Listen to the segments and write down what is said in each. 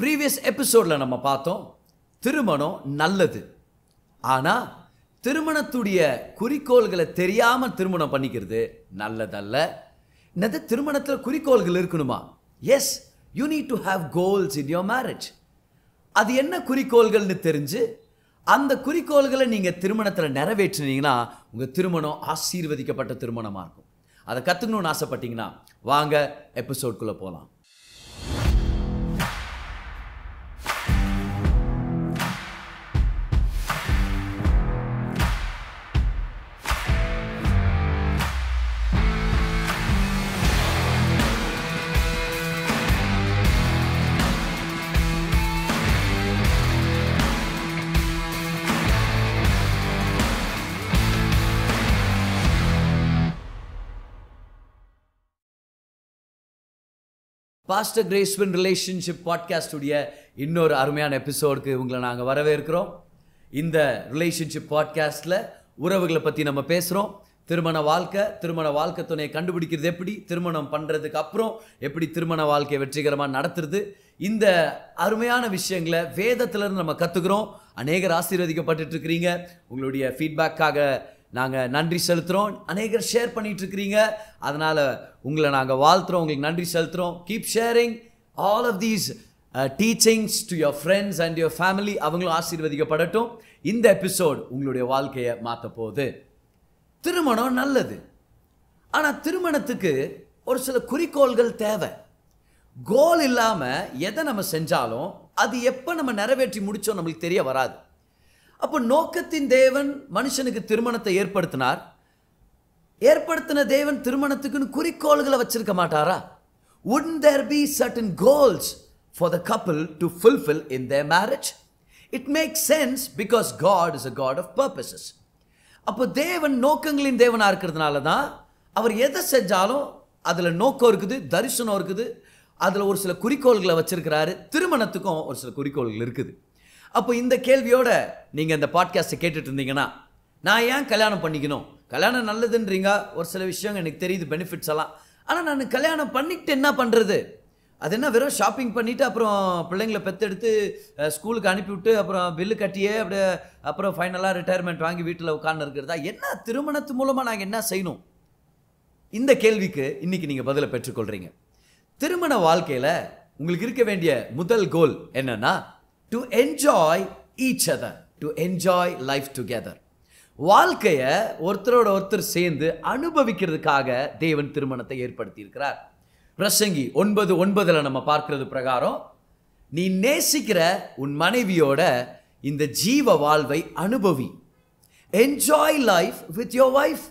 Previous எபிசோடில் நம்ம பார்த்தோம் திருமணம் நல்லது ஆனால் திருமணத்துடைய குறிக்கோள்களை தெரியாமல் திருமணம் பண்ணிக்கிறது நல்லதல்ல என்னது திருமணத்தில் குறிக்கோள்கள் இருக்கணுமா yes you need to have goals in your marriage அது என்ன குறிக்கோள்கள்னு தெரிஞ்சு அந்த குறிக்கோள்களை நீங்கள் திருமணத்தில் நிறைவேற்றினீங்கன்னா உங்கள் திருமணம் ஆசீர்வதிக்கப்பட்ட திருமணமாக இருக்கும் அதை கற்றுக்கணும்னு ஆசைப்பட்டீங்கன்னா வாங்க எபிசோட்குள்ளே போகலாம் பாஸ்டர் கிரேஸ்வன் ரிலேஷன்ஷிப் பாட்காஸ்டுடைய இன்னொரு அருமையான எபிசோடுக்கு உங்களை நாங்கள் வரவேற்கிறோம் இந்த ரிலேஷன்ஷிப் பாட்காஸ்ட்டில் உறவுகளை பற்றி நம்ம பேசுகிறோம் திருமண வாழ்க்கை திருமண வாழ்க்கை துணையை கண்டுபிடிக்கிறது எப்படி திருமணம் பண்ணுறதுக்கு அப்புறம் எப்படி திருமண வாழ்க்கையை வெற்றிகரமாக நடத்துறது இந்த அருமையான விஷயங்களை வேதத்திலேருந்து நம்ம கற்றுக்குறோம் அநேகர் ஆசீர்வதிக்கப்பட்டுட்ருக்கிறீங்க உங்களுடைய ஃபீட்பேக்காக நாங்கள் நன்றி செலுத்துகிறோம் அநேகர் ஷேர் பண்ணிகிட்ருக்கிறீங்க அதனால் உங்களை நாங்கள் வாழ்த்துறோம் உங்களுக்கு நன்றி செலுத்துகிறோம் keep sharing all of these teachings to your friends and your family அவங்களும் ஆசீர்வதிக்கப்படட்டும் இந்த எபிசோடு உங்களுடைய வாழ்க்கையை மாற்ற போகுது திருமணம் நல்லது ஆனால் திருமணத்துக்கு ஒரு சில குறிக்கோள்கள் தேவை கோல் இல்லாமல் எதை நம்ம செஞ்சாலும் அது எப்போ நம்ம நிறைவேற்றி முடித்தோம் நம்மளுக்கு தெரிய வராது அப்போ நோக்கத்தின் தேவன் மனுஷனுக்கு திருமணத்தை ஏற்படுத்தினார் ஏற்படுத்தின தேவன் திருமணத்துக்குன்னு குறிக்கோள்களை வச்சிருக்க மாட்டாரா would there be certain goals for the couple to fulfil in their marriage it make sense because God is a God of purposes அப்போ தேவன் நோக்கங்களின் தேவனாக இருக்கிறதுனால தான் அவர் எதை செஞ்சாலும் அதில் நோக்கம் இருக்குது தரிசனம் இருக்குது அதில் ஒரு சில குறிக்கோள்களை வச்சிருக்கிறாரு திருமணத்துக்கும் ஒரு சில குறிக்கோள்கள் இருக்குது அப்போ இந்த கேள்வியோட நீங்கள் இந்த பாட்காஸ்ட்டை கேட்டுட்டு இருந்தீங்கன்னா நான் ஏன் கல்யாணம் பண்ணிக்கணும் கல்யாணம் நல்லதுன்றீங்க ஒரு சில விஷயம் எனக்கு தெரியுது பெனிஃபிட்ஸ் எல்லாம் ஆனால் நான் கல்யாணம் பண்ணிட்டு என்ன பண்ணுறது அது என்ன வெறும் ஷாப்பிங் பண்ணிவிட்டு அப்புறம் பிள்ளைங்களை பெற்றெடுத்து ஸ்கூலுக்கு அனுப்பிவிட்டு அப்புறம் பில்லு கட்டியே அப்படியே அப்புறம் ஃபைனலாக ரிட்டையர்மெண்ட் வாங்கி வீட்டில் உட்கார்ந்து இருக்கிறதா என்ன திருமணத்து மூலமாக நாங்கள் என்ன செய்யணும் இந்த கேள்விக்கு இன்றைக்கி நீங்கள் பதிலை பெற்றுக்கொள்கிறீங்க திருமண வாழ்க்கையில் உங்களுக்கு இருக்க வேண்டிய முதல் கோல் என்னென்னா to enjoy each other to enjoy life together வாழ்க்கையை ஒருத்தரோட ஒருத்தர் சேர்ந்து அனுபவிக்கிறதுக்காக தேவன் திருமணத்தை ஏற்படுத்தியிருக்கிறார் பிரசங்கி ஒன்பது ஒன்பதில் நம்ம பார்க்கறது பிரகாரம் நீ நேசிக்கிற உன் மனைவியோட இந்த ஜீவ வாழ்வை அனுபவி enjoy life with your wife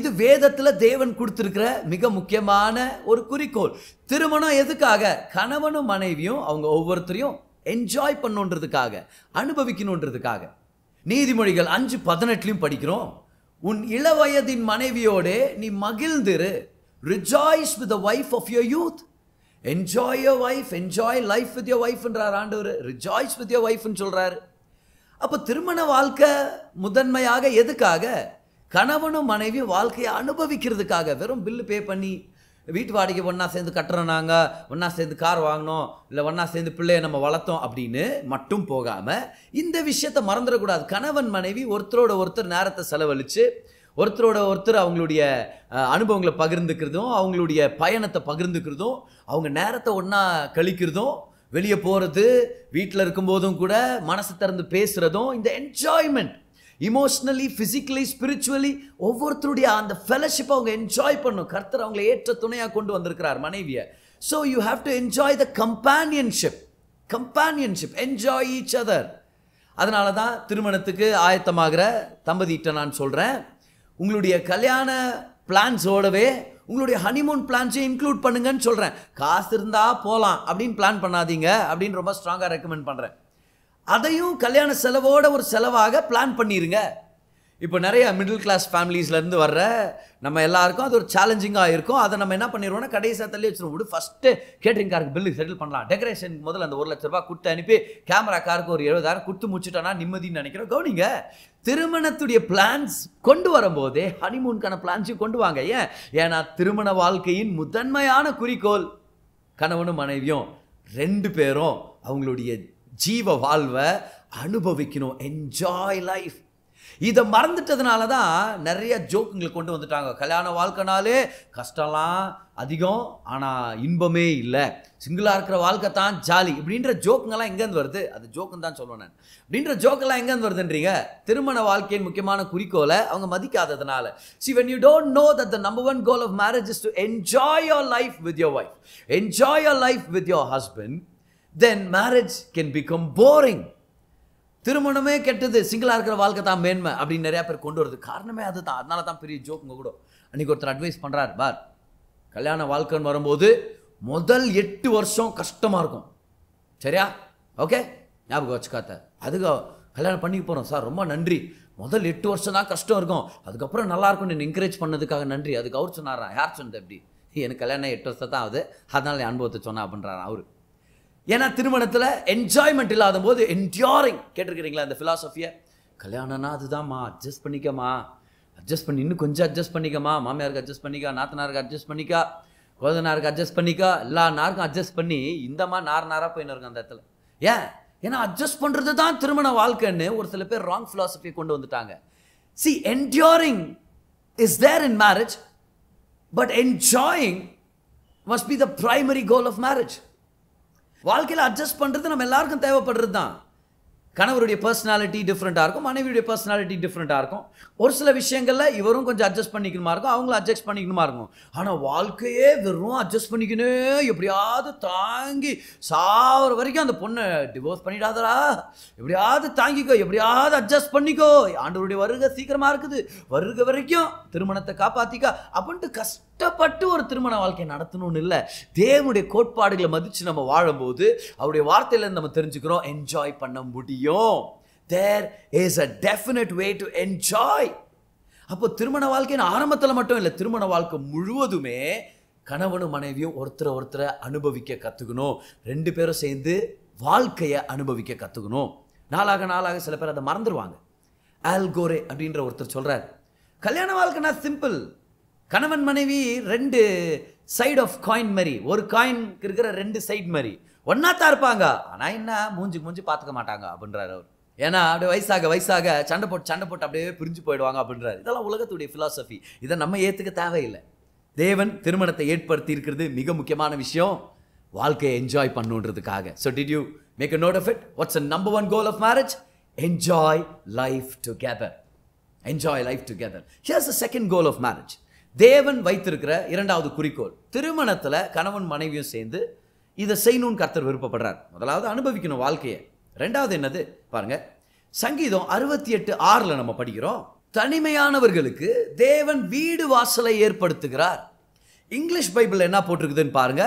இது வேதத்தில் தேவன் கொடுத்துருக்கிற மிக முக்கியமான ஒரு குறிக்கோள் திருமணம் எதுக்காக கணவனும் மனைவியும் அவங்க ஒவ்வொருத்தரையும் என்ஜாய் பண்ணுன்றதுக்காக அனுபவிக்கணுன்றதுக்காக நீதிமொழிகள் அஞ்சு பதினெட்டுலையும் படிக்கிறோம் உன் இளவயதின் மனைவியோடே நீ மகிழ்ந்திரு rejoice with the wife of your youth enjoy your wife enjoy life with your ஒய்ஃப்ன்றார் ஆண்டவர் ரிஜாய்ஸ் வித் யோர் ஒய்ஃப்னு சொல்கிறார் அப்போ திருமண வாழ்க்கை முதன்மையாக எதுக்காக கணவனும் மனைவியும் வாழ்க்கையை அனுபவிக்கிறதுக்காக வெறும் பில்லு பே பண்ணி வீட்டு வாடகை ஒன்றா சேர்ந்து கட்டுறோம் நாங்கள் ஒன்றா சேர்ந்து கார் வாங்கினோம் இல்லை ஒன்றா சேர்ந்து பிள்ளைய நம்ம வளர்த்தோம் அப்படின்னு மட்டும் போகாமல் இந்த விஷயத்த மறந்துடக்கூடாது கணவன் மனைவி ஒருத்தரோட ஒருத்தர் நேரத்தை செலவழித்து ஒருத்தரோட ஒருத்தர் அவங்களுடைய அனுபவங்களை பகிர்ந்துக்கிறதும் அவங்களுடைய பயணத்தை பகிர்ந்துக்கிறதும் அவங்க நேரத்தை ஒன்றா கழிக்கிறதும் வெளியே போகிறது வீட்டில் இருக்கும்போதும் கூட மனசு திறந்து பேசுகிறதும் இந்த என்ஜாய்மெண்ட் இமோஷ்னலி ஃபிசிக்கலி ஸ்பிரிச்சுவலி ஒவ்வொருத்தருடைய அந்த ஃபெலோஷிப்பை அவங்க என்ஜாய் பண்ணும் கர்த்தர் அவங்களை ஏற்ற துணையாக கொண்டு வந்திருக்கிறார் மனைவியை so you have to enjoy the companionship companionship enjoy each other அதனால தான் திருமணத்துக்கு ஆயத்தமாகிற தம்பதியிட்ட நான் சொல்கிறேன் உங்களுடைய கல்யாண பிளான்ஸோடவே உங்களுடைய ஹனிமூன் பிளான்ஸையும் இன்க்ளூட் பண்ணுங்கன்னு சொல்கிறேன் காசு இருந்தால் போகலாம் அப்படின்னு பிளான் பண்ணாதீங்க அப்படின்னு ரொம்ப ஸ்ட்ராங்காக ரெக்கமெண்ட் பண்ணுறேன் அதையும் கல்யாண செலவோட ஒரு செலவாக பிளான் பண்ணிடுங்க இப்போ நிறைய மிடில் கிளாஸ் ஃபேமிலிஸ்லேருந்து வர்ற நம்ம எல்லாருக்கும் அது ஒரு சேலஞ்சிங்காக இருக்கும் அதை நம்ம என்ன பண்ணிடுவோம்னா கடைசியாக தள்ளி வச்சுருவோம் விடு ஃபஸ்ட்டு கேட்டரிங் காருக்கு பில்லு செட்டில் பண்ணலாம் டெக்கரேஷனுக்கு முதல்ல அந்த ஒரு லட்ச ரூபா கொடுத்து அனுப்பி கேமரா காருக்கு ஒரு எழுபதாயிரம் கொடுத்து முடிச்சிட்டோன்னா நிம்மதின்னு நினைக்கிறோம் கவனிங்க திருமணத்துடைய பிளான்ஸ் கொண்டு வரும்போதே ஹனிமூனுக்கான பிளான்ஸையும் கொண்டு வாங்க ஏன் ஏன்னா திருமண வாழ்க்கையின் முதன்மையான குறிக்கோள் கணவனும் மனைவியும் ரெண்டு பேரும் அவங்களுடைய ஜீவ வாழ்வை அனுபவிக்கணும் என்ஜாய் லைஃப் இதை மறந்துட்டதுனால தான் நிறைய ஜோக்குங்களை கொண்டு வந்துட்டாங்க கல்யாண வாழ்க்கைனாலே கஷ்டம்லாம் அதிகம் ஆனால் இன்பமே இல்லை சிங்கிளாக இருக்கிற வாழ்க்கை தான் ஜாலி இப்படின்ற ஜோக்குங்கெல்லாம் எங்கேருந்து வருது அது ஜோக்குன்னு தான் சொல்லுவேன் நான் அப்படின்ற ஜோக்கெல்லாம் எங்கேருந்து வருதுன்றீங்க திருமண வாழ்க்கையின் முக்கியமான குறிக்கோளை அவங்க மதிக்காததுனால see when you don't know that the number one goal of marriage is to enjoy your life with your wife enjoy your life with your husband then marriage can become boring திருமணமே கெட்டது சிங்கிளாக இருக்கிற வாழ்க்கை தான் மேன்மை அப்படின்னு நிறையா பேர் கொண்டு வருது காரணமே அதுதான் அதனால தான் பெரிய ஜோக்குங்க கூட அன்றைக்கி ஒருத்தர் அட்வைஸ் பண்ணுறாரு பார் கல்யாண வாழ்க்கைன்னு வரும்போது முதல் எட்டு வருஷம் கஷ்டமாக இருக்கும் சரியா ஓகே ஞாபகம் வச்சுக்காத்த அதுக்கு கல்யாணம் பண்ணி போகிறோம் சார் ரொம்ப நன்றி முதல் எட்டு வருஷம் தான் கஷ்டம் இருக்கும் அதுக்கப்புறம் நல்லா இருக்கும் நீ என்கரேஜ் பண்ணதுக்காக நன்றி அதுக்கு அவர் சொன்னாரா யார் சொன்னது அப்படி எனக்கு கல்யாணம் எட்டு வருஷம் தான் ஆகுது அதனால் என் அனுபவத்தை சொன்னா அப்படின்றாரு அவர் ஏன்னா திருமணத்தில் என்ஜாய்மெண்ட் இல்லாத போது என்ஜாரிங் கேட்டிருக்கிறீங்களா அந்த ஃபிலாசபியை கல்யாணம்னா அதுதான்மா அட்ஜஸ்ட் பண்ணிக்கம்மா அட்ஜஸ்ட் பண்ணி இன்னும் கொஞ்சம் அட்ஜஸ்ட் பண்ணிக்கம்மா மாமியாருக்கு அட்ஜஸ்ட் பண்ணிக்கா நாத்தனாருக்கு அட்ஜஸ்ட் பண்ணிக்கா கோதனாருக்கு அட்ஜஸ்ட் பண்ணிக்கா எல்லா நாருக்கும் அட்ஜஸ்ட் பண்ணி இந்தம்மா நார் நாராக போயின்னு இருக்கும் அந்த இடத்துல ஏன் ஏன்னா அட்ஜஸ்ட் பண்ணுறது தான் திருமண வாழ்க்கைன்னு ஒரு சில பேர் ராங் ஃபிலாசபியை கொண்டு வந்துட்டாங்க see enduring is there in marriage but enjoying must be the primary goal of marriage வாழ்க்கையில் அட்ஜஸ்ட் பண்ணுறது நம்ம எல்லாருக்கும் தேவைப்படுறது தான் கணவருடைய பர்சனாலிட்டி டிஃப்ரெண்ட்டாக இருக்கும் மனைவியுடைய பர்சனாலிட்டி டிஃப்ரெண்ட்டாக இருக்கும் ஒரு சில விஷயங்களில் இவரும் கொஞ்சம் அட்ஜஸ்ட் பண்ணிக்கணுமா இருக்கும் அவங்களும் அட்ஜஸ்ட் பண்ணிக்கணுமா இருக்கும் ஆனால் வாழ்க்கையே வெறும் அட்ஜஸ்ட் பண்ணிக்கணும் எப்படியாவது தாங்கி சாவர வரைக்கும் அந்த பொண்ணை டிவோர்ஸ் பண்ணிடாதரா எப்படியாவது தாங்கிக்கோ எப்படியாவது அட்ஜஸ்ட் பண்ணிக்கோ ஆண்டவருடைய வருகை சீக்கிரமாக இருக்குது வருகை வரைக்கும் திருமணத்தை காப்பாற்றிக்கா அப்படின்ட்டு கஷ்டப்பட்டு ஒரு திருமண வாழ்க்கையை நடத்தணும்னு இல்லை தேவனுடைய கோட்பாடுகளை மதித்து நம்ம வாழும்போது அவருடைய வார்த்தையிலேருந்து நம்ம தெரிஞ்சுக்கிறோம் என்ஜாய் பண்ண முடியும் முடியும் there is a definite way to enjoy அப்போ திருமண வாழ்க்கைன்னு ஆரம்பத்தில் மட்டும் இல்லை திருமண வாழ்க்கை முழுவதுமே கணவனும் மனைவியும் ஒருத்தரை ஒருத்தரை அனுபவிக்க கற்றுக்கணும் ரெண்டு பேரும் சேர்ந்து வாழ்க்கையை அனுபவிக்க கற்றுக்கணும் நாளாக நாளாக சில பேர் அதை மறந்துடுவாங்க ஆல்கோரே அப்படின்ற ஒருத்தர் சொல்கிறார் கல்யாண வாழ்க்கைனா சிம்பிள் கணவன் மனைவி ரெண்டு சைட் ஆஃப் காயின் மாதிரி ஒரு காயின் இருக்கிற ரெண்டு சைட் மாதிரி ஒன்றா தான் இருப்பாங்க ஆனால் என்ன மூஞ்சுக்கு மூஞ்சி பார்த்துக்க மாட்டாங்க அப்படின்றாரு அவர் ஏன்னா அப்படியே வயசாக வயசாக சண்டை போட்டு சண்டை போட்டு அப்படியே பிரிஞ்சு போயிடுவாங்க அப்படின்றாரு இதெல்லாம் உலகத்துடைய ஃபிலாசபி இதை நம்ம ஏற்றுக்க தேவையில்லை தேவன் திருமணத்தை ஏற்படுத்தி இருக்கிறது மிக முக்கியமான விஷயம் வாழ்க்கையை என்ஜாய் பண்ணுன்றதுக்காக so did you make a note of it what's a number one goal of marriage enjoy life together enjoy life together here's a second goal of marriage தேவன் வைத்திருக்கிற இரண்டாவது குறிக்கோள் திருமணத்தில் கணவன் மனைவியும் சேர்ந்து இதை செய்யணும்னு கர்த்தர் விருப்பப்படுறார் முதலாவது அனுபவிக்கணும் வாழ்க்கையை ரெண்டாவது என்னது பாருங்க சங்கீதம் அறுபத்தி எட்டு ஆறில் நம்ம படிக்கிறோம் தனிமையானவர்களுக்கு தேவன் வீடு வாசலை ஏற்படுத்துகிறார் இங்கிலீஷ் பைபிள் என்ன போட்டிருக்குதுன்னு பாருங்க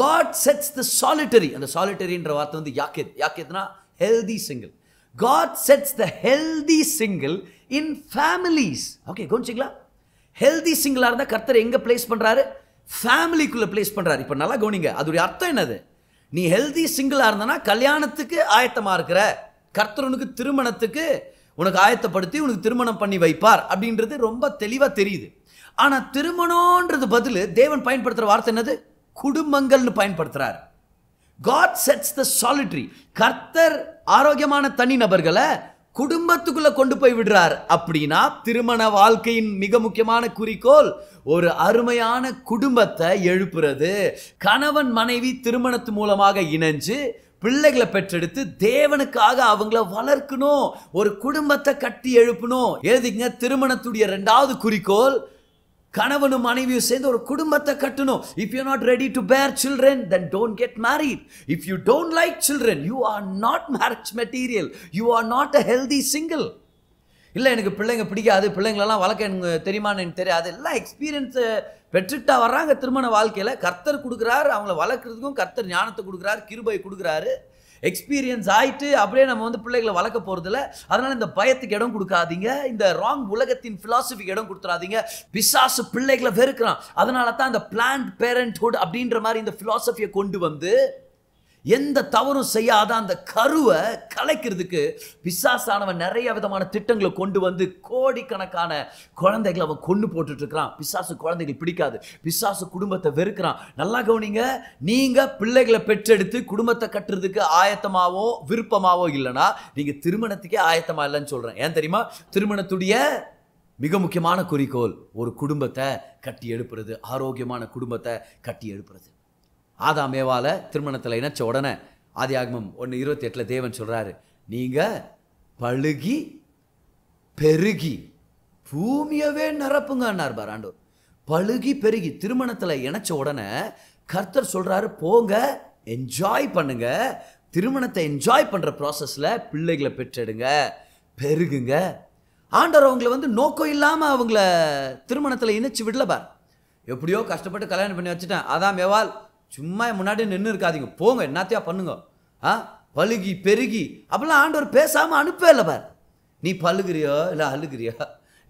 காட் செட்ஸ் த சாலிட்டரி அந்த சாலிட்டரின்ற வார்த்தை வந்து யாக்கெத் யாக்கெத்னா healthy single God sets the healthy single in families okay கவனிச்சிங்களா ஹெல்தி சிங்கிளாக இருந்தால் கர்த்தர் எங்கே பிளேஸ் பண்ணுறாரு ஃபேமிலிக்குள்ளே பிளேஸ் பண்ணுறாரு இப்போ நல்லா கவனிங்க அதோடைய அர்த்தம் என்னது நீ ஹெல்தி சிங்கிளாக இருந்தனா கல்யாணத்துக்கு ஆயத்தமாக இருக்கிற கர்த்தரனுக்கு திருமணத்துக்கு உனக்கு ஆயத்தப்படுத்தி உனக்கு திருமணம் பண்ணி வைப்பார் அப்படின்றது ரொம்ப தெளிவாக தெரியுது ஆனால் திருமணன்றது பதில் தேவன் பயன்படுத்துகிற வார்த்தை என்னது குடும்பங்கள்னு பயன்படுத்துகிறார் காட் செட்ஸ் த சாலிட்ரி கர்த்தர் ஆரோக்கியமான தனி நபர்களை குடும்பத்துக்குள்ள கொண்டு போய் விடுறார் அப்படின்னா திருமண வாழ்க்கையின் மிக முக்கியமான குறிக்கோள் ஒரு அருமையான குடும்பத்தை எழுப்புறது கணவன் மனைவி திருமணத்து மூலமாக இணைஞ்சு பிள்ளைகளை பெற்றெடுத்து தேவனுக்காக அவங்கள வளர்க்கணும் ஒரு குடும்பத்தை கட்டி எழுப்பணும் எழுதிங்க திருமணத்துடைய ரெண்டாவது குறிக்கோள் கணவனும் மனைவியும் சேர்ந்து ஒரு குடும்பத்தை கட்டணும் if you not ready to bear children then don't get married if you don't like children you are not marriage material you are not a healthy single இல்லை எனக்கு பிள்ளைங்க பிடிக்காது பிள்ளைங்களெல்லாம் வளர்க்க எனக்கு தெரியுமான்னு எனக்கு தெரியாது எல்லாம் எக்ஸ்பீரியன்ஸு பெற்றுட்டா வர்றாங்க திருமண வாழ்க்கையில் கர்த்தர் கொடுக்குறாரு அவங்கள வளர்க்குறதுக்கும் கர்த்தர் ஞானத்தை கொடுக்குறாரு கிருபை கொடுக்குறாரு எக்ஸ்பீரியன்ஸ் ஆகிட்டு அப்படியே நம்ம வந்து பிள்ளைகளை வளர்க்க போகிறதில்ல அதனால் இந்த பயத்துக்கு இடம் கொடுக்காதீங்க இந்த ராங் உலகத்தின் ஃபிலாசபிக்கு இடம் கொடுத்துடாதீங்க பிசாசு பிள்ளைகளை வெறுக்கிறான் அதனால தான் இந்த பிளான்ட் பேரண்ட்ஹுட் அப்படின்ற மாதிரி இந்த ஃபிலாசபியை கொண்டு வந்து எந்த தவறும் செய்யாத அந்த கருவை கலைக்கிறதுக்கு பிசாசானவன் நிறைய விதமான திட்டங்களை கொண்டு வந்து கோடிக்கணக்கான குழந்தைகளை அவன் கொண்டு போட்டுட்ருக்கிறான் பிசாசு குழந்தைகள் பிடிக்காது பிசாசு குடும்பத்தை வெறுக்கிறான் நல்லா கவனிங்க நீங்கள் பிள்ளைகளை பெற்றெடுத்து குடும்பத்தை கட்டுறதுக்கு ஆயத்தமாகவோ விருப்பமாகவோ இல்லைனா நீங்கள் திருமணத்துக்கே ஆயத்தமாக இல்லைன்னு சொல்கிறேன் ஏன் தெரியுமா திருமணத்துடைய மிக முக்கியமான குறிக்கோள் ஒரு குடும்பத்தை கட்டி எழுப்புறது ஆரோக்கியமான குடும்பத்தை கட்டி எழுப்புறது ஆதாமேவால திருமணத்தில் இணைச்ச உடனே ஆதி ஆகமம் ஒன்று இருபத்தி எட்டில் தேவன் சொல்கிறாரு நீங்கள் பழுகி பெருகி பூமியவே நிரப்புங்கன்னார் பாராண்டூர் பழுகி பெருகி திருமணத்தில் இணைச்ச உடனே கர்த்தர் சொல்கிறாரு போங்க என்ஜாய் பண்ணுங்க திருமணத்தை என்ஜாய் பண்ணுற ப்ராசஸில் பிள்ளைகளை பெற்றெடுங்க பெருகுங்க ஆண்டவர் அவங்கள வந்து நோக்கம் இல்லாமல் அவங்கள திருமணத்தில் இணைச்சி விடல பார் எப்படியோ கஷ்டப்பட்டு கல்யாணம் பண்ணி வச்சுட்டேன் அதான் மேவால் சும்மா முன்னாடி நின்று இருக்காதீங்க போங்க என்னத்தையா பண்ணுங்க ஆ பழுகி பெருகி அப்படிலாம் ஆண்டவர் பேசாமல் அனுப்பவே இல்லை பார் நீ பழுகிறியோ இல்லை அழுகிறியோ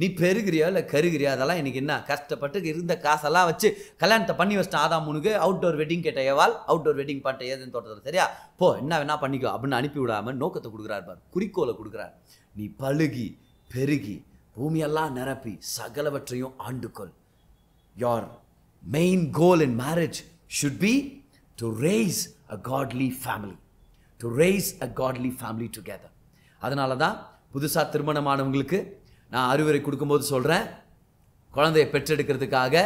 நீ பெருகிறியோ இல்லை கருகிறியோ அதெல்லாம் எனக்கு என்ன கஷ்டப்பட்டு இருந்த காசெல்லாம் வச்சு கல்யாணத்தை பண்ணி வச்சிட்டேன் ஆதாம் முனுக்கு அவுட்டோர் வெட்டிங் கேட்ட ஏவால் அவுட்டோர் வெட்டிங் பண்ணிட்ட ஏதுன்னு தோட்டத்தில் சரியா போ என்ன வேணா பண்ணிக்கோ அப்படின்னு அனுப்பி விடாமல் நோக்கத்தை கொடுக்குறாரு பார் குறிக்கோளை கொடுக்குறார் நீ பழுகி பெருகி பூமியெல்லாம் நிரப்பி சகலவற்றையும் ஆண்டுக்கொள் யார் main goal in marriage should be to raise a godly family, to raise a godly family together. அதனால தான் புதுசாக திருமணமானவங்களுக்கு நான் அறிவுரை கொடுக்கும்போது சொல்கிறேன் குழந்தையை பெற்றெடுக்கிறதுக்காக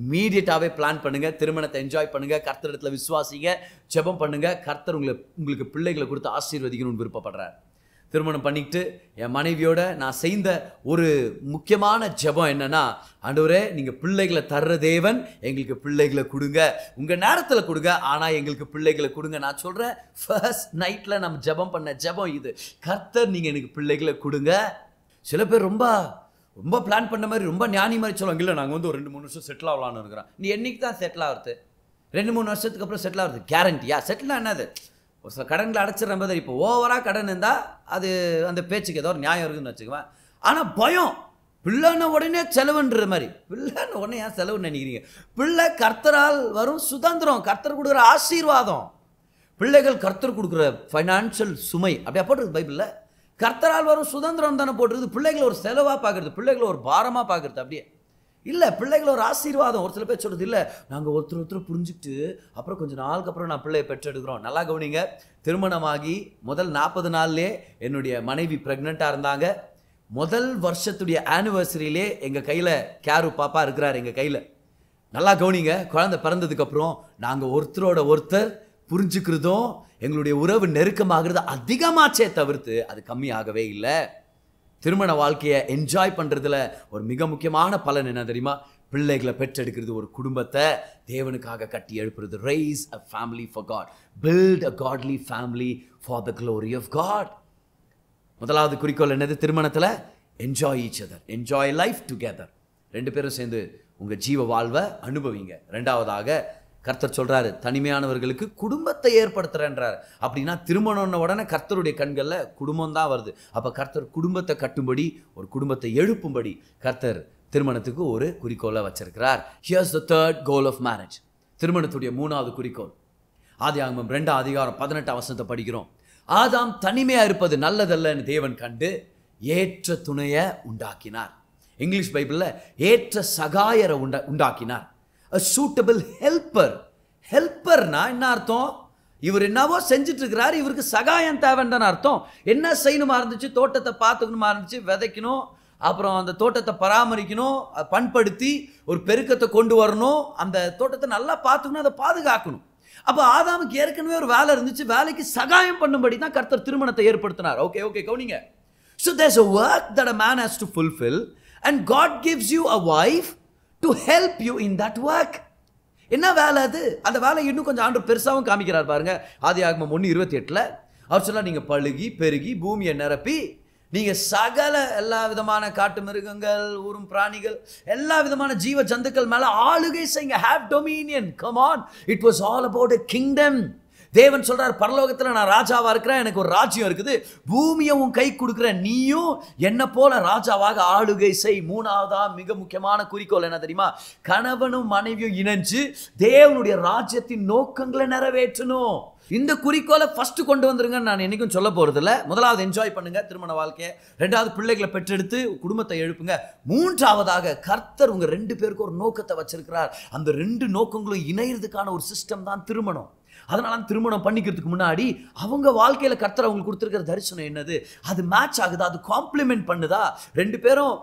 இம்மீடியட்டாகவே பிளான் பண்ணுங்கள் திருமணத்தை என்ஜாய் பண்ணுங்கள் கர்த்தரிடத்தில் விசுவாசிங்க ஜெபம் பண்ணுங்கள் கர்த்தர் உங்களை உங்களுக்கு பிள்ளைகளை கொடுத்து ஆசீர்வதிக்கணும்னு விருப்பப்படுறேன் திருமணம் பண்ணிக்கிட்டு என் மனைவியோட நான் செய்த ஒரு முக்கியமான ஜபம் என்னென்னா ஆண்டவரே நீங்கள் பிள்ளைகளை தர்ற தேவன் எங்களுக்கு பிள்ளைகளை கொடுங்க உங்கள் நேரத்தில் கொடுங்க ஆனால் எங்களுக்கு பிள்ளைகளை கொடுங்க நான் சொல்கிறேன் ஃபர்ஸ்ட் நைட்டில் நம்ம ஜபம் பண்ண ஜபம் இது கர்த்தர் நீங்கள் எனக்கு பிள்ளைகளை கொடுங்க சில பேர் ரொம்ப ரொம்ப பிளான் பண்ண மாதிரி ரொம்ப ஞானி மாதிரி சொல்லுவாங்க இல்லை நாங்கள் வந்து ஒரு ரெண்டு மூணு வருஷம் செட்டில் ஆகலான்னு இருக்கிறோம் நீ என்றைக்கு தான் செட்டில் ஆகிறது ரெண்டு மூணு வருஷத்துக்கு அப்புறம் செட்டில் ஆகுது கேரண்டியா செட்டில் என்னது ஒரு சில கடன்களை அடைச்சிடுற மாதிரி இப்போ ஓவராக கடன் இருந்தால் அது அந்த பேச்சுக்கு ஏதோ ஒரு நியாயம் இருக்குதுன்னு வச்சுக்குவேன் ஆனால் பயம் பிள்ளைன உடனே செலவுன்ற மாதிரி பிள்ளைன உடனே ஏன் செலவுன்னு நினைக்கிறீங்க பிள்ளை கர்த்தரால் வரும் சுதந்திரம் கர்த்தர் கொடுக்குற ஆசீர்வாதம் பிள்ளைகள் கர்த்தர் கொடுக்குற ஃபைனான்ஷியல் சுமை அப்படியே போட்டுருக்கு பைபிளில் கர்த்தரால் வரும் சுதந்திரம் தானே போட்டுருக்குது பிள்ளைகளை ஒரு செலவாக பார்க்குறது பிள்ளைகளை ஒரு பாரமாக பார்க்குறது அப்படியே இல்லை பிள்ளைகள் ஒரு ஆசீர்வாதம் ஒரு சில பேர் சொல்கிறது இல்லை நாங்கள் ஒருத்தர் ஒருத்தர் புரிஞ்சுக்கிட்டு அப்புறம் கொஞ்சம் நாளுக்கு அப்புறம் நான் பிள்ளையை பெற்றெடுக்கிறோம் நல்லா கவனிங்க திருமணமாகி முதல் நாற்பது நாள்லேயே என்னுடைய மனைவி ப்ரெக்னெண்ட்டாக இருந்தாங்க முதல் வருஷத்துடைய ஆனிவர்சரியிலே எங்கள் கையில் கேரு பாப்பா இருக்கிறார் எங்கள் கையில் நல்லா கவனிங்க குழந்தை பிறந்ததுக்கப்புறம் நாங்கள் ஒருத்தரோட ஒருத்தர் புரிஞ்சுக்கிறதும் எங்களுடைய உறவு நெருக்கமாகிறது அதிகமாச்சே தவிர்த்து அது கம்மியாகவே இல்லை திருமண வாழ்க்கையை என்ஜாய் பண்ணுறதுல ஒரு மிக முக்கியமான பலன் என்ன தெரியுமா பிள்ளைகளை பெற்றெடுக்கிறது ஒரு குடும்பத்தை தேவனுக்காக கட்டி எழுப்புறது raise a family for God build a godly family for the glory of God முதலாவது குறிக்கோள் என்னது திருமணத்தில் enjoy each other enjoy life together ரெண்டு பேரும் சேர்ந்து உங்கள் ஜீவ வாழ்வை அனுபவிங்க ரெண்டாவதாக கர்த்தர் சொல்கிறாரு தனிமையானவர்களுக்கு குடும்பத்தை ஏற்படுத்துகிறேன்றார் அப்படின்னா திருமணம்ன உடனே கர்த்தருடைய கண்களில் குடும்பம் தான் வருது அப்போ கர்த்தர் குடும்பத்தை கட்டும்படி ஒரு குடும்பத்தை எழுப்பும்படி கர்த்தர் திருமணத்துக்கு ஒரு குறிக்கோளை வச்சிருக்கிறார் here's the third goal of marriage திருமணத்துடைய மூணாவது குறிக்கோள் ஆதி ஆகமம் ரெண்டாம் அதிகாரம் பதினெட்டாம் வசனத்தை படிக்கிறோம் ஆதாம் தனிமையாக இருப்பது நல்லதல்லன்னு தேவன் கண்டு ஏற்ற துணையை உண்டாக்கினார் இங்கிலீஷ் பைபிளில் ஏற்ற சகாயரை உண்டா உண்டாக்கினார் அ சூட்டபிள் ஹெல்ப்பர் ஹெல்ப்பர்னா என்ன அர்த்தம் இவர் என்னவோ செஞ்சுட்டு இருக்கிறாரு இவருக்கு சகாயம் தேவைன்றன்னு அர்த்தம் என்ன செய்யணுமா இருந்துச்சு தோட்டத்தை பார்த்துக்கணுமா இருந்துச்சு விதைக்கணும் அப்புறம் அந்த தோட்டத்தை பராமரிக்கணும் பண்படுத்தி ஒரு பெருக்கத்தை கொண்டு வரணும் அந்த தோட்டத்தை நல்லா பார்த்துக்கணும் அதை பாதுகாக்கணும் அப்போ ஆதாமுக்கு ஏற்கனவே ஒரு வேலை இருந்துச்சு வேலைக்கு சகாயம் பண்ணும்படி தான் கர்த்தர் திருமணத்தை ஏற்படுத்தினார் ஓகே ஓகே கவுனிங்க so there's a work that a man has to fulfil and God gives you a wife to help you in that work என்ன வேலை அது அந்த வேலை இன்னும் கொஞ்சம் ஆண்டு பெருசாகவும் காமிக்கிறார் பாருங்க ஆதி ஆகமம் ஒன்று இருபத்தி எட்டில் அவர் சொல்ல நீங்கள் பழுகி பெருகி பூமியை நிரப்பி நீங்கள் சகல எல்லா விதமான காட்டு மிருகங்கள் ஊரும் பிராணிகள் எல்லா விதமான ஜீவ ஜந்துக்கள் மேலே ஆளுகை செய்யுங்க have dominion come on it was all about a kingdom தேவன் சொல்கிறார் பரலோகத்தில் நான் ராஜாவாக இருக்கிறேன் எனக்கு ஒரு ராஜ்யம் இருக்குது பூமியை உன் கை கொடுக்குற நீயும் என்னை போல ராஜாவாக ஆளுகை செய் மூணாவதா மிக முக்கியமான குறிக்கோள் என்ன தெரியுமா கணவனும் மனைவியும் இணைஞ்சு தேவனுடைய ராஜ்யத்தின் நோக்கங்களை நிறைவேற்றணும் இந்த குறிக்கோளை ஃபஸ்ட்டு கொண்டு வந்துருங்கன்னு நான் என்றைக்கும் சொல்ல போகிறதில்ல முதலாவது என்ஜாய் பண்ணுங்கள் திருமண வாழ்க்கையை ரெண்டாவது பிள்ளைகளை பெற்றெடுத்து குடும்பத்தை எழுப்புங்க மூன்றாவதாக கர்த்தர் உங்கள் ரெண்டு பேருக்கும் ஒரு நோக்கத்தை வச்சிருக்கிறார் அந்த ரெண்டு நோக்கங்களும் இணையிறதுக்கான ஒரு சிஸ்டம் தான் திருமணம் அதனால திருமணம் பண்ணிக்கிறதுக்கு முன்னாடி அவங்க வாழ்க்கையில் கர்த்தர் அவங்களுக்கு கொடுத்துருக்கிற தரிசனம் என்னது அது மேட்ச் ஆகுதா அது காம்ப்ளிமெண்ட் பண்ணுதா ரெண்டு பேரும்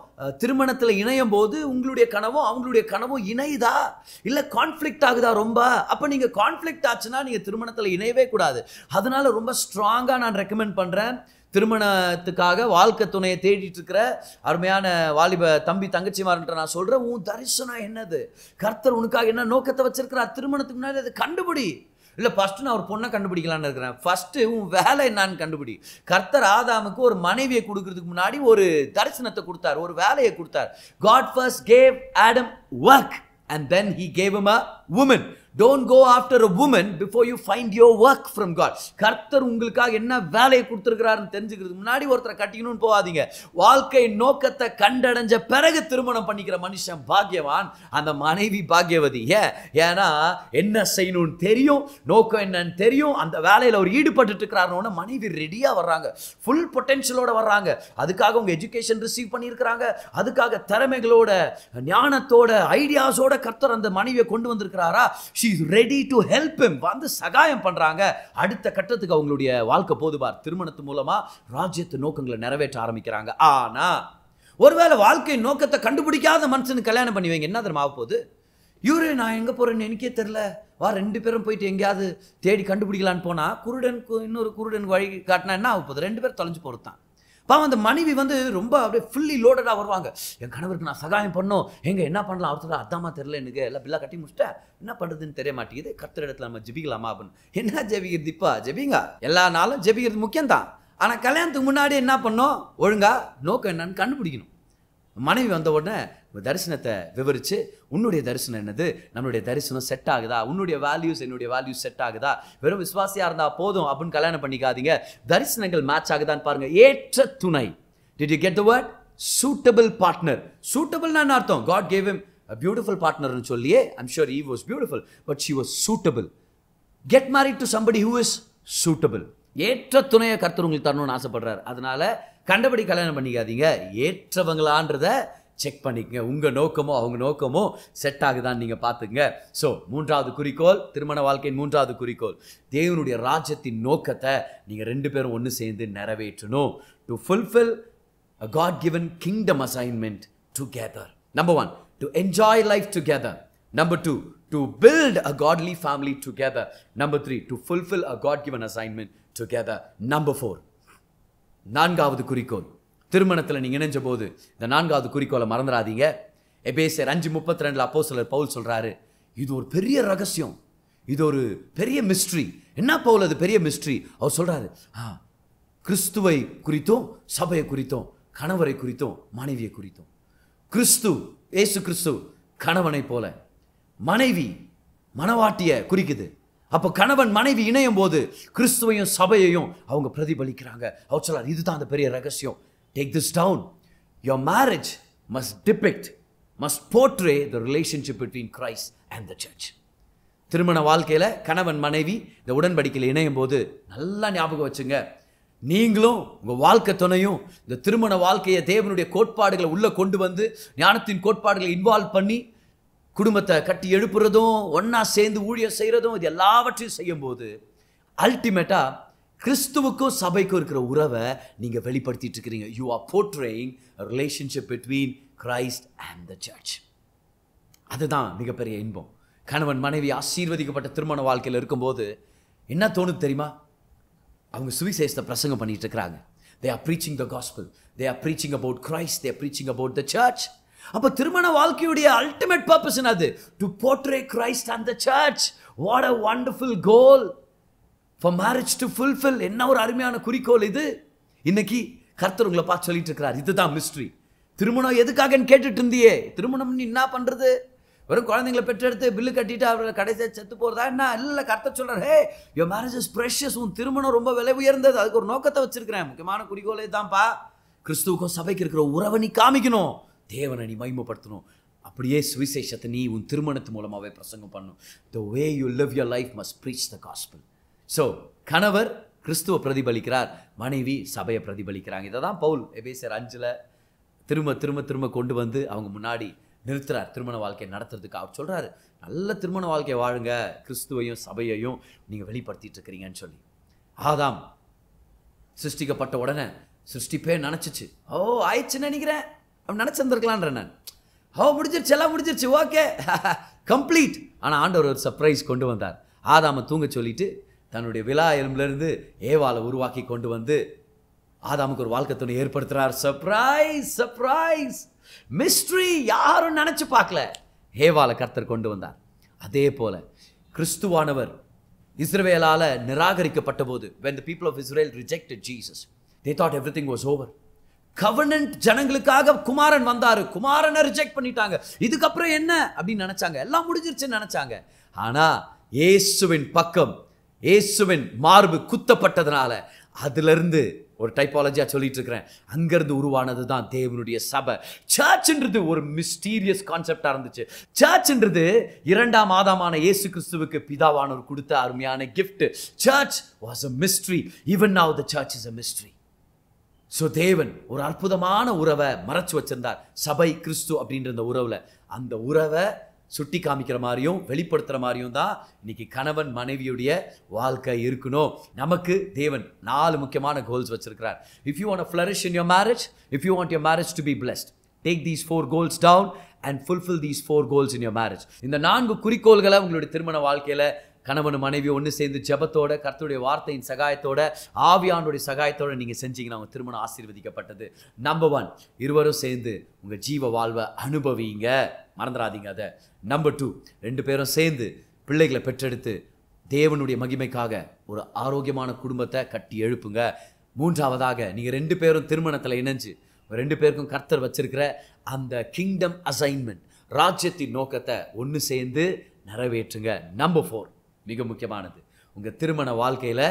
திருமணத்தில் இணையும் போது உங்களுடைய கனவும் அவங்களுடைய கனவும் இணையுதா இல்லை கான்ஃப்ளிக்ட் ஆகுதா ரொம்ப அப்போ நீங்கள் கான்ஃப்ளிக்ட் ஆச்சுன்னா நீங்கள் திருமணத்தில் இணையவே கூடாது அதனால ரொம்ப ஸ்ட்ராங்காக நான் ரெக்கமெண்ட் பண்ணுறேன் திருமணத்துக்காக வாழ்க்கை துணையை தேடிட்டு இருக்கிற அருமையான வாலிப தம்பி தங்கச்சிமார்ன்ற நான் சொல்கிறேன் உன் தரிசனம் என்னது கர்த்தர் உனக்காக என்ன நோக்கத்தை வச்சிருக்கிறார் திருமணத்துக்கு முன்னாடி அது கண்டுபிடி இல்லை ஃபஸ்ட்டு நான் ஒரு பொண்ணை கண்டுபிடிக்கலான்னு இருக்கிறேன் ஃபஸ்ட்டு உன் வேலை என்னான்னு கண்டுபிடி கர்த்தர் ஆதாமுக்கு ஒரு மனைவியை கொடுக்கறதுக்கு முன்னாடி ஒரு தரிசனத்தை கொடுத்தார் ஒரு வேலையை கொடுத்தார் God first gave Adam work and then he gave a woman don't go after a woman before you find your work from God கர்த்தர் உங்களுக்காக என்ன வேலையை கொடுத்துருக்கிறாருன்னு தெரிஞ்சுக்கிறதுக்கு முன்னாடி ஒருத்தரை கட்டிக்கணும்னு போகாதீங்க வாழ்க்கை நோக்கத்தை கண்டடைஞ்ச பிறகு திருமணம் பண்ணிக்கிற மனுஷன் பாக்கியவான் அந்த மனைவி பாக்கியவதி ஏன் ஏன்னா என்ன செய்யணும்னு தெரியும் நோக்கம் என்னன்னு தெரியும் அந்த வேலையில் அவர் ஈடுபட்டு இருக்கிறாருன்னு மனைவி ரெடியாக வர்றாங்க ஃபுல் பொட்டென்ஷியலோட வர்றாங்க அதுக்காக உங்கள் எஜுகேஷன் ரிசீவ் பண்ணியிருக்கிறாங்க அதுக்காக திறமைகளோட ஞானத்தோட ஐடியாஸோட கர்த்தர் அந்த மனைவியை கொண்டு வந்திருக்கிறார் இருக்கிறாரா she is ready to help him வந்து சகாயம் பண்ணுறாங்க அடுத்த கட்டத்துக்கு அவங்களுடைய வாழ்க்கை போதுபார் திருமணத்து மூலமாக ராஜ்யத்து நோக்கங்களை நிறைவேற்ற ஆரம்பிக்கிறாங்க ஆனால் ஒருவேளை வாழ்க்கையின் நோக்கத்தை கண்டுபிடிக்காத மனுஷனுக்கு கல்யாணம் பண்ணுவீங்க என்ன தெரியுமா போகுது இவரு நான் எங்கே போகிறேன்னு எனக்கே தெரில வா ரெண்டு பேரும் போயிட்டு எங்கேயாவது தேடி கண்டுபிடிக்கலான்னு போனால் குருடனுக்கு இன்னொரு குருடன் வழி காட்டினா என்ன ஆகப்போகுது ரெண்டு பேரும் தொலைஞ்சு போகிறது தான் பாவம் அந்த மனைவி வந்து ரொம்ப அப்படியே ஃபுல்லி லோடடாக வருவாங்க என் கணவருக்கு நான் சகாயம் பண்ணோம் எங்கே என்ன பண்ணலாம் அவர் சொல்ல அதாம்மா தெரில எனக்கு எல்லாம் பில்லா கட்டி முடிச்சிட்டேன் என்ன பண்ணுறதுன்னு தெரிய மாட்டேங்குது கர்த்தர் இடத்துல நம்ம ஜெபிக்கலாமா அப்படின்னு என்ன ஜெபிக்கிறது இப்பா ஜெபிங்க எல்லா நாளும் ஜெபிக்கிறது முக்கியம்தான் ஆனால் கல்யாணத்துக்கு முன்னாடி என்ன பண்ணோம் ஒழுங்கா நோக்கம் என்னன்னு கண்டுபிடிக்கணும் மனைவி வந்த உடனே தரிசனத்தை விவரித்து உன்னுடைய தரிசனம் என்னது நம்மளுடைய தரிசனம் செட் ஆகுதா உன்னுடைய வேல்யூஸ் என்னுடைய வேல்யூஸ் செட் ஆகுதா வெறும் விசுவாசியாக இருந்தால் போதும் அப்படின்னு கல்யாணம் பண்ணிக்காதீங்க தரிசனங்கள் மேட்ச் ஆகுதான்னு பாருங்கள் ஏற்ற துணை did you get the word suitable partner சூட்டபிள்னா என்ன அர்த்தம் காட் கேவ் இம் பியூட்டிஃபுல் பார்ட்னர்னு சொல்லியே I'm sure he was beautiful but she was suitable get married to somebody who is suitable ஏற்ற துணையை கருத்துருங்களுக்கு உங்களுக்கு தரணும்னு ஆசைப்படுறாரு அதனால கண்டபடி கல்யாணம் பண்ணிக்காதீங்க ஏற்றவங்களான்றத செக் பண்ணிக்கங்க உங்கள் நோக்கமோ அவங்க நோக்கமோ செட் ஆகுதான்னு நீங்கள் பார்த்துங்க ஸோ மூன்றாவது குறிக்கோள் திருமண வாழ்க்கையின் மூன்றாவது குறிக்கோள் தேவனுடைய ராஜ்யத்தின் நோக்கத்தை நீங்கள் ரெண்டு பேரும் ஒன்று சேர்ந்து நிறைவேற்றணும் to fulfil a God given kingdom assignment together number one to enjoy life together number two to build a godly family together number three to fulfil a God given assignment together number four நான்காவது குறிக்கோள் திருமணத்தில் நீங்கள் இணைஞ்ச போது இந்த நான்காவது குறிக்கோளை மறந்துடாதீங்க எபேசர் அஞ்சு முப்பத்தி ரெண்டில் அப்போ சிலர் பவுல் சொல்கிறாரு இது ஒரு பெரிய ரகசியம் இது ஒரு பெரிய மிஸ்ட்ரி என்ன பவுல் அது பெரிய மிஸ்ட்ரி அவர் சொல்கிறாரு ஆ கிறிஸ்துவை குறித்தும் சபையை குறித்தும் கணவரை குறித்தும் மனைவியை குறித்தும் கிறிஸ்து ஏசு கிறிஸ்து கணவனை போல மனைவி மனவாட்டியை குறிக்குது அப்போ கணவன் மனைவி இணையும் போது கிறிஸ்துவையும் சபையையும் அவங்க பிரதிபலிக்கிறாங்க அவர் இது இதுதான் அந்த பெரிய ரகசியம் take this down your marriage must depict must portray the relationship between Christ and the church திருமண வாழ்க்கையில் கணவன் மனைவி இந்த உடன்படிக்கையில் இணையும் போது நல்லா ஞாபகம் வச்சுங்க நீங்களும் உங்கள் வாழ்க்கை துணையும் இந்த திருமண வாழ்க்கையை தேவனுடைய கோட்பாடுகளை உள்ளே கொண்டு வந்து ஞானத்தின் கோட்பாடுகளை இன்வால்வ் பண்ணி குடும்பத்தை கட்டி எழுப்புறதும் ஒன்றா சேர்ந்து ஊழியம் செய்கிறதும் இது எல்லாவற்றையும் செய்யும்போது அல்டிமேட்டாக கிறிஸ்துவுக்கும் சபைக்கும் இருக்கிற உறவை நீங்கள் வெளிப்படுத்திட்டு இருக்கிறீங்க you are portraying relationship between Christ and the church அதுதான் மிகப்பெரிய இன்பம் கணவன் மனைவி ஆசீர்வதிக்கப்பட்ட திருமண வாழ்க்கையில் இருக்கும்போது என்ன தோணுது தெரியுமா அவங்க சுவிசேஷத்தை பிரசங்கம் பண்ணிட்டு இருக்கிறாங்க they are preaching the gospel they are preaching about Christ they are preaching about the church அப்போ திருமண வாழ்க்கையுடைய அல்டிமேட் பர்பஸ் என்னது to portray Christ and the church what a wonderful goal for marriage to fulfil என்ன ஒரு அருமையான குறிக்கோள் இது இன்னைக்கு கர்த்தர் உங்களை பார்த்து சொல்லிட்டு இருக்கிறார் இதுதான் மிஸ்ட்ரி திருமணம் எதுக்காகன்னு கேட்டுட்டு இருந்தியே திருமணம் என்ன பண்ணுறது வெறும் குழந்தைங்களை பெற்றெடுத்து பில்லு கட்டிட்டு அவர் கடைசியாக செத்து போகிறதா என்ன இல்லை கர்த்த சொல்கிறார் hey your marriage is precious உன் திருமணம் ரொம்ப விலை உயர்ந்தது அதுக்கு ஒரு நோக்கத்தை வச்சிருக்கிறேன் முக்கியமான குறிக்கோளே தான்ப்பா கிறிஸ்துவுக்கும் சபைக்கு இருக்கிற உறவை நீ காமிக்கணும் தேவனை நீ மகிமைப்படுத்தணும் அப்படியே சுவிசேஷத்தை நீ உன் திருமணத்து மூலமாகவே பிரசங்கம் பண்ணணும் the way you live your life must preach the gospel so கணவர் கிறிஸ்துவ பிரதிபலிக்கிறார் மனைவி சபையை பிரதிபலிக்கிறாங்க இதை தான் பவுல் சார் அஞ்சில் திரும்ப திரும்ப திரும்ப கொண்டு வந்து அவங்க முன்னாடி நிறுத்துறார் திருமண வாழ்க்கையை நடத்துறதுக்கு அவர் சொல்கிறாரு நல்ல திருமண வாழ்க்கையை வாழுங்க கிறிஸ்துவையும் சபையையும் நீங்கள் வெளிப்படுத்திகிட்டு இருக்கிறீங்கன்னு சொல்லி ஆதாம் சிருஷ்டிக்கப்பட்ட உடனே சிருஷ்டிப்பே நினச்சிச்சு ஓ ஆயிடுச்சுன்னு நினைக்கிறேன் அப்படி நினச்சிருந்துருக்கலான்ற நான் அவ முடிஞ்சிருச்சு எல்லாம் முடிஞ்சிருச்சு ஓகே கம்ப்ளீட் ஆனால் ஆண்டவர் ஒரு சர்ப்ரைஸ் கொண்டு வந்தார் ஆதாம தூங்க சொல்லிட்டு தன்னுடைய விழா எலும்புலேருந்து ஏவாலை உருவாக்கி கொண்டு வந்து ஆதாமுக்கு ஒரு வாழ்க்கை துணை ஏற்படுத்துகிறார் சர்ப்ரைஸ் சர்ப்ரைஸ் மிஸ்ட்ரி யாரும் நினச்சி பார்க்கல ஏவாலை கர்த்தர் கொண்டு வந்தார் அதே போல் கிறிஸ்துவானவர் இஸ்ரேலால் நிராகரிக்கப்பட்ட போது when the people of Israel reject Jesus they thought everything was over covenant ஜனங்களுக்காக குமாரன் வந்தார் குமாரனை ரிஜெக்ட் பண்ணிட்டாங்க இதுக்கப்புறம் என்ன அப்படின்னு நினச்சாங்க எல்லாம் முடிஞ்சிருச்சுன்னு நினச்சாங்க ஆனால் இயேசுவின் பக்கம் இயேசுவின் மார்பு குத்தப்பட்டதுனால அதுலேருந்து ஒரு டைப்பாலஜியாக சொல்லிட்டு இருக்கிறேன் அங்கேருந்து உருவானது தான் தேவனுடைய சபை சர்ச்ன்றது ஒரு மிஸ்டீரியஸ் கான்செப்டாக இருந்துச்சு சர்ச்ன்றது இரண்டாம் மாதமான இயேசு கிறிஸ்துவுக்கு பிதாவானவர் கொடுத்த அருமையான gift church was a mystery even now the church is a mystery so தேவன் ஒரு அற்புதமான உறவை மறைச்சு வச்சிருந்தார் சபை கிறிஸ்து அப்படின்ற அந்த உறவில் அந்த உறவை சுட்டி காமிக்கிற மாதிரியும் வெளிப்படுத்துகிற மாதிரியும் தான் இன்னைக்கு கணவன் மனைவியுடைய வாழ்க்கை இருக்கணும் நமக்கு தேவன் நாலு முக்கியமான கோல்ஸ் வச்சிருக்கிறார் if you want flourish in your marriage if you want your marriage to be blessed take these four goals down and fulfil these four goals in your marriage இந்த நான்கு குறிக்கோள்களை உங்களுடைய திருமண வாழ்க்கையில் கணவன் மனைவி ஒன்று சேர்ந்து ஜபத்தோட கர்த்தருடைய வார்த்தையின் சகாயத்தோட ஆவியானுடைய சகாயத்தோட நீங்கள் செஞ்சீங்கன்னா உங்கள் திருமணம் ஆசீர்வதிக்கப்பட்டது நம்பர் ஒன் இருவரும் சேர்ந்து உங்கள் ஜீவ வாழ்வை அனுபவிங்க மறந்துடாதீங்க அதை நம்பர் டூ ரெண்டு பேரும் சேர்ந்து பிள்ளைகளை பெற்றெடுத்து தேவனுடைய மகிமைக்காக ஒரு ஆரோக்கியமான குடும்பத்தை கட்டி எழுப்புங்க மூன்றாவதாக நீங்கள் ரெண்டு பேரும் திருமணத்தில் இணைஞ்சு ரெண்டு பேருக்கும் கர்த்தர் வச்சிருக்கிற அந்த கிங்டம் அசைன்மெண்ட் ராஜ்யத்தின் நோக்கத்தை ஒன்று சேர்ந்து நிறைவேற்றுங்க நம்பர் ஃபோர் மிக முக்கியமானது உங்கள் திருமண வாழ்க்கையில்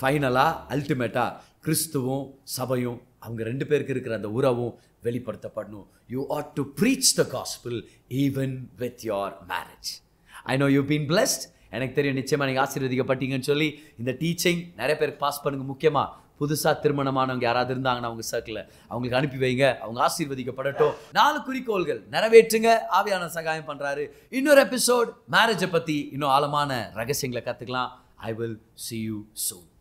ஃபைனலாக அல்டிமேட்டாக கிறிஸ்துவும் சபையும் அவங்க ரெண்டு பேருக்கு இருக்கிற அந்த உறவும் வெளிப்படுத்தப்படணும் you ought to preach the gospel even with your marriage I know you been blessed எனக்கு தெரியும் நிச்சயமாக நீங்கள் ஆசீர்வதிக்கப்பட்டீங்கன்னு சொல்லி இந்த டீச்சிங் நிறைய பேருக்கு பாஸ் பண்ணுங்கள் முக்கியமாக புதுசாக திருமணமானவங்க யாராவது இருந்தாங்கன்னா அவங்க சர்க்கிளில் அவங்களுக்கு அனுப்பி வைங்க அவங்க ஆசீர்வதிக்கப்படட்டும் நாலு குறிக்கோள்கள் நிறைவேற்றுங்க ஆவியான சகாயம் பண்ணுறாரு இன்னொரு எபிசோட் மேரேஜை பற்றி இன்னும் ஆழமான ரகசியங்களை கற்றுக்கலாம் I will see you soon